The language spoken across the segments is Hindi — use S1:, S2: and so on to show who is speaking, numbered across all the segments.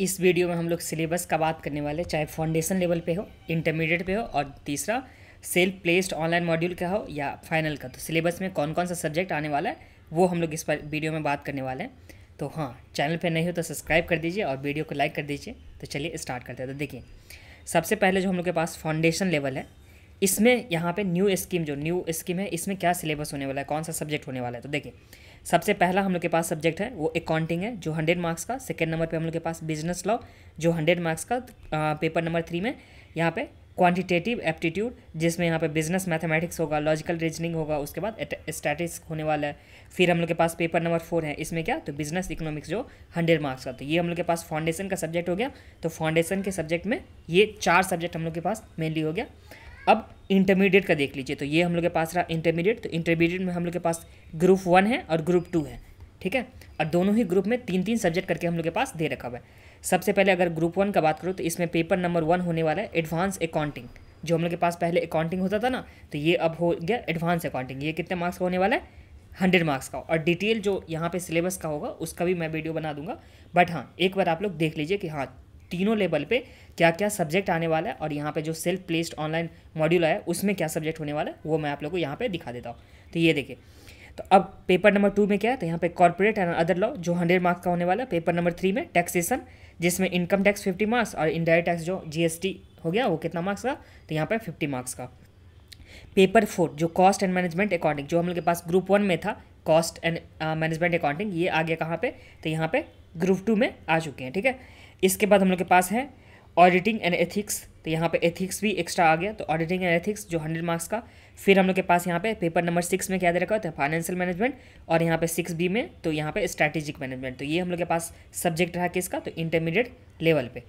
S1: इस वीडियो में हम लोग सिलेबस का बात करने वाले चाहे फाउंडेशन लेवल पे हो इंटरमीडिएट पे हो और तीसरा सेल्फ प्लेस्ड ऑनलाइन मॉड्यूल का हो या फाइनल का तो सिलेबस में कौन कौन सा सब्जेक्ट आने वाला है वो हम लोग इस पर वीडियो में बात करने वाले हैं तो हाँ चैनल पर नहीं हो तो सब्सक्राइब कर दीजिए और वीडियो को लाइक कर दीजिए तो चलिए स्टार्ट करते हैं तो देखिए सबसे पहले जो हम लोग के पास फाउंडेशन लेवल है इसमें यहाँ पर न्यू स्कीम जो न्यू स्कीम है इसमें क्या सिलेबस होने वाला है कौन सा सब्जेक्ट होने वाला है तो देखिए सबसे पहला हम लोग के पास सब्जेक्ट है वो अकाउंटिंग है जो हंड्रेड मार्क्स का सेकेंड नंबर पर हम लोग के पास बिजनेस लॉ जो हंड्रेड मार्क्स का पेपर नंबर थ्री में यहाँ पे क्वांटिटेटिव एप्टीट्यूड जिसमें यहाँ पे बिजनेस मैथमेटिक्स होगा लॉजिकल रीजनिंग होगा उसके बाद स्टैटिक्स होने वाला है फिर हम लोग के पास पेपर नंबर फोर है इसमें क्या तो बिजनेस इकोनॉमिक्स जो हंड्रेड मार्क्स का तो ये हम लोग के पास फाउंडेशन का सब्जेक्ट हो गया तो फाउंडेशन के सब्जेक्ट में ये चार सब्जेक्ट हम लोग के पास मेनली हो गया अब इंटरमीडिएट का देख लीजिए तो ये हम लोग के पास रहा इंटरमीडिएट तो इंटरमीडिएट में हम लोग के पास ग्रुप वन है और ग्रुप टू है ठीक है और दोनों ही ग्रुप में तीन तीन सब्जेक्ट करके हम लोग के पास दे रखा हुआ है सबसे पहले अगर ग्रुप वन का बात करूँ तो इसमें पेपर नंबर वन होने वाला है एडवांस अकाउंटिंग जो हम लोग के पास पहले अकाउंटिंग होता था ना तो ये अब हो गया एडवांस अकाउंटिंग ये कितने मार्क्स का होने वाला है हंड्रेड मार्क्स का और डिटेल जो यहाँ पे सिलेबस का होगा उसका भी मैं वीडियो बना दूंगा बट हाँ एक बार आप लोग देख लीजिए कि हाँ तीनों लेवल पे क्या क्या सब्जेक्ट आने वाला है और यहाँ पे जो सेल्फ प्लेस्ड ऑनलाइन मॉड्यूल है उसमें क्या सब्जेक्ट होने वाला है वो मैं आप लोग को यहाँ पे दिखा देता हूँ तो ये देखिए तो अब पेपर नंबर टू में क्या है तो यहाँ पे कॉर्पोरेट एंड अदर लॉ जो हंड्रेड मार्क्स का होने वाला है पेपर नंबर थ्री में टैक्सेशन जिसमें इनकम टैक्स फिफ्टी मार्क्स और इनडायरेक्ट टैक्स जो जी हो गया वो कितना मार्क्स का तो यहाँ पर फिफ्टी मार्क्स का पेपर फोर जो कॉस्ट एंड मैनेजमेंट अकाउंटिंग जो हम लोग के पास ग्रुप वन में था कॉस्ट एंड मैनेजमेंट अकाउंटिंग ये आ गया कहाँ पे तो यहाँ पे ग्रुप टू में आ चुके हैं ठीक है इसके बाद हम लोग के पास है ऑडिटिंग एंड एथिक्स तो यहाँ पे एथिक्स भी एक्स्ट्रा आ गया तो ऑडिटिंग एंड एथिक्स जो हंड्रेड मार्क्स का फिर हम लोग के पास यहाँ पे पेपर नंबर सिक्स में क्या दे रखा होता है फाइनेंशियल मैनेजमेंट और यहाँ पे सिक्स बी में तो यहाँ पे स्ट्रैटेजिक मैनेजमेंट तो ये हम लोग के पास सब्जेक्ट रहा किसका तो इंटरमीडिएट लेवल पे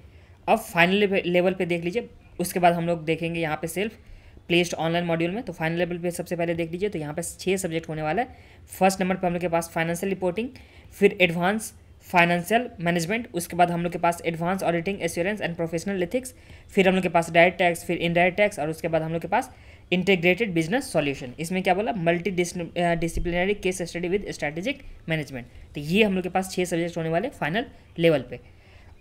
S1: अब फाइनल लेवल पे देख लीजिए उसके बाद हम लोग देखेंगे यहाँ पे सेल्फ प्लेस्ड ऑनलाइन मॉड्यूल में तो फाइनल लेवल पर सबसे पहले देख लीजिए तो यहाँ पे छः सब्जेक्ट होने वाला है फर्स्ट नंबर पर हम लोग के पास फाइनेंशियल रिपोर्टिंग फिर एडवांस फाइनेंशियल मैनेजमेंट उसके बाद हम लोग के पास advance auditing assurance and professional ethics फिर हम लोग के पास डायरेक्ट टैक्स फिर इनडायरेक्ट टैक्स और उसके बाद हम लोग के पास इंटीग्रेटेड बिजनेस सॉल्यूशन इसमें क्या बोला multidisciplinary case study with strategic management तो ये हम लोग के पास छः सब्जेक्ट होने वाले फाइनल लेवल पर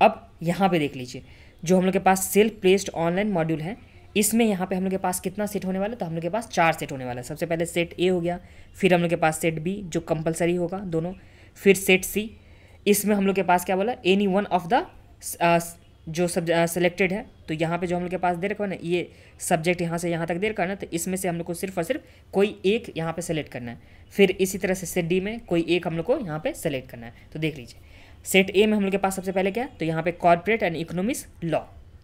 S1: अब यहाँ पर देख लीजिए जो हम लोग के पास सेल्फ प्लेस्ड ऑनलाइन मॉड्यूल है इसमें यहाँ पे हम लोग के पास कितना सेट होने वाला तो हम लोग के पास चार सेट होने वाला है सबसे पहले सेट ए हो गया फिर हम लोग के पास सेट बी जो कंपलसरी होगा दोनों फिर सेट सी इसमें हम लोग के पास क्या बोला एनी वन ऑफ द जो सब सेलेक्टेड uh, है तो यहाँ पे जो हम लोग के पास दे रखा है ना ये सब्जेक्ट यहाँ से यहाँ तक दे रखा है ना तो इसमें से हम लोग को सिर्फ और सिर्फ कोई एक यहाँ पे सेलेक्ट करना है फिर इसी तरह से सेट डी में कोई एक हम लोग को यहाँ पे सेलेक्ट करना है तो देख लीजिए सेट ए में हम लोग के पास सबसे पहले क्या है तो यहाँ पे कॉर्पोरेट एंड इकोनॉमिक्स लॉ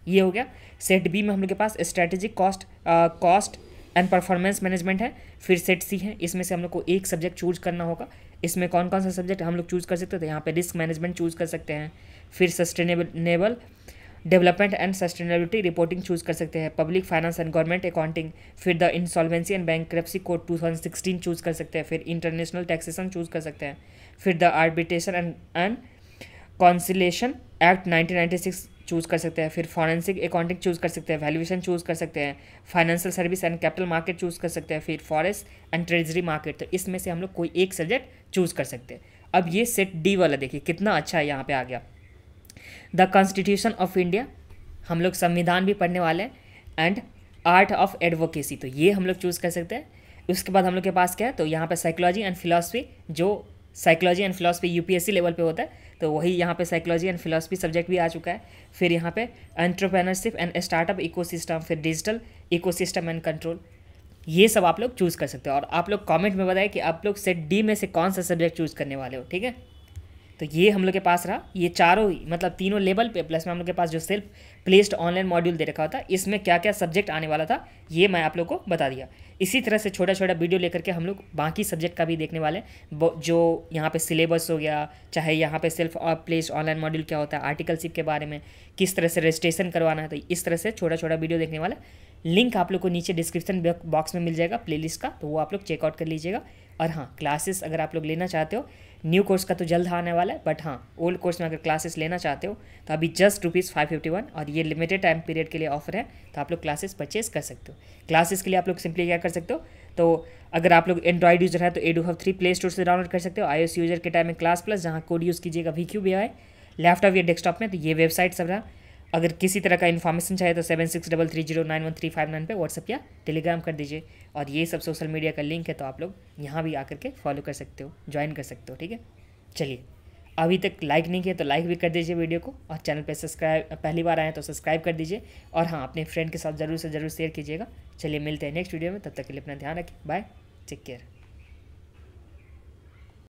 S1: ये हो गया सेट बी में हम लोग के पास strategic cost cost and performance management है फिर सेट सी है इसमें से हम लोग को एक सब्जेक्ट चूज करना होगा इसमें कौन कौन सा सब्जेक्ट हम लोग चूज़ कर सकते थे तो यहाँ पे रिस्क मैनेजमेंट चूज़ कर सकते हैं फिर sustainable development and sustainability reporting choose कर सकते हैं public finance and government accounting फिर the insolvency and bankruptcy code two thousand sixteen choose कर सकते हैं फिर इंटरनेशनल टैक्सेशन चूज़ कर सकते हैं फिर the arbitration and and conciliation act nineteen ninety six choose कर सकते हैं फिर फॉरेंसिक अकाउंटिंग चूज़ कर सकते हैं वैल्यूएशन चूज़ कर सकते हैं financial service and capital market choose कर सकते हैं फिर फॉरेस्ट एंड ट्रेजरी मार्केट तो इसमें से हम लोग कोई एक सब्जेक्ट चूज़ कर सकते हैं अब ये सेट डी वाला देखिए कितना अच्छा है यहाँ पर आ गया द कॉन्स्टिट्यूशन ऑफ इंडिया हम लोग संविधान भी पढ़ने वाले हैं एंड आर्ट ऑफ एडवोकेसी तो ये हम लोग चूज़ कर सकते हैं उसके बाद हम लोग के पास क्या है तो यहाँ पर साइकोलॉजी एंड फिलासफी जो psychology and philosophy UPSC level पे होता है तो वही यहाँ पे साइकोलॉजी एंड फिलोसफी सब्जेक्ट भी आ चुका है फिर यहाँ पे एंट्रप्रेनरशिप एंड स्टार्टअप इकोसिस्टम फिर डिजिटल इकोसिस्टम एंड कंट्रोल ये सब आप लोग चूज़ कर सकते हो और आप लोग कमेंट में बताएं कि आप लोग सेट डी में से कौन सा सब्जेक्ट चूज़ करने वाले हो ठीक है तो ये हम लोग के पास रहा ये चारों ही मतलब तीनों लेवल पे प्लस में हम लोग के पास जो सेल्फ प्लेस्ड ऑनलाइन मॉड्यूल दे रखा होता इसमें क्या क्या सब्जेक्ट आने वाला था ये मैं आप लोग को बता दिया इसी तरह से छोटा छोटा वीडियो लेकर के हम लोग बाकी सब्जेक्ट का भी देखने वाले हैं जो यहाँ पे सिलेबस हो गया चाहे यहाँ पे सेल्फ प्लेस्ड ऑनलाइन मॉड्यूल क्या होता है आर्टिकलशिप के बारे में किस तरह से रजिस्ट्रेशन करवाना है तो इस तरह से छोटा छोटा वीडियो देखने वाला लिंक आप लोग को नीचे डिस्क्रिप्शन बॉक्स में मिल जाएगा प्लेलिस्ट का तो वो आप लोग चेकआउट कर लीजिएगा और हाँ क्लासेस अगर आप लोग लेना चाहते हो न्यू कोर्स का तो जल्द आने वाला है बट हाँ ओल्ड कोर्स में अगर क्लासेस लेना चाहते हो तो अभी just rupees five fifty one और ये लिमिटेड टाइम पीरियड के लिए ऑफर है तो आप लोग क्लासेस परचेज कर सकते हो क्लासेस के लिए आप लोग सिंपली क्या कर सकते हो तो अगर आप लोग एंड्रॉइड यूजर है तो एडू हव थ्री प्ले स्टोर से डाउनलोड कर सकते हो आई यूजर के टाइम में क्लास प्लस जहाँ कोड यूज़ कीजिएगा वी क्यू भी आए लैपटॉप या डेस्कटॉप में तो ये वेबसाइट सब रहा अगर किसी तरह का इन्फॉर्मेशन चाहिए तो seven six double three zero nine one three five nine पर व्हाट्सअप या टेलीग्राम कर दीजिए और ये सब सोशल मीडिया का लिंक है तो आप लोग यहाँ भी आकर के फॉलो कर सकते हो ज्वाइन कर सकते हो ठीक है चलिए अभी तक लाइक नहीं किया तो लाइक भी कर दीजिए वीडियो को और चैनल पर सब्सक्राइब पहली बार आए तो सब्सक्राइब कर दीजिए और हाँ अपने फ्रेंड के साथ ज़रूर से ज़रूर शेयर कीजिएगा चलिए मिलते हैं नेक्स्ट वीडियो में तब तक के लिए अपना ध्यान रखें बाय टेक केयर